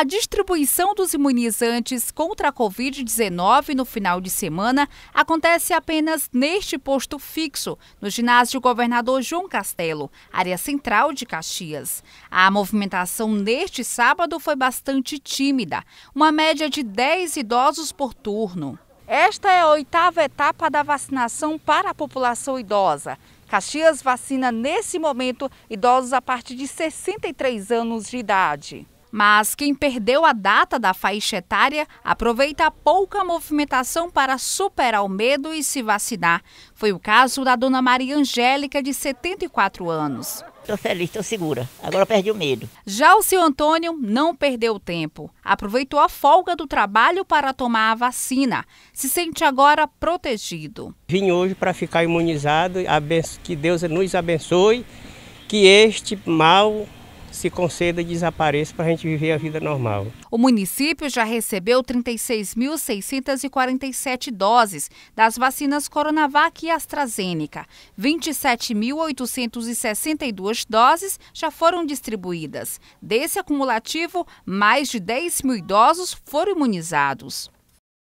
A distribuição dos imunizantes contra a Covid-19 no final de semana acontece apenas neste posto fixo, no ginásio Governador João Castelo, área central de Caxias. A movimentação neste sábado foi bastante tímida, uma média de 10 idosos por turno. Esta é a oitava etapa da vacinação para a população idosa. Caxias vacina nesse momento idosos a partir de 63 anos de idade. Mas quem perdeu a data da faixa etária aproveita a pouca movimentação para superar o medo e se vacinar. Foi o caso da dona Maria Angélica, de 74 anos. Estou feliz, estou segura. Agora perdi o medo. Já o seu Antônio não perdeu tempo. Aproveitou a folga do trabalho para tomar a vacina. Se sente agora protegido. Vim hoje para ficar imunizado. Que Deus nos abençoe. Que este mal se conceda e desapareça para a gente viver a vida normal. O município já recebeu 36.647 doses das vacinas Coronavac e AstraZeneca. 27.862 doses já foram distribuídas. Desse acumulativo, mais de 10 mil idosos foram imunizados.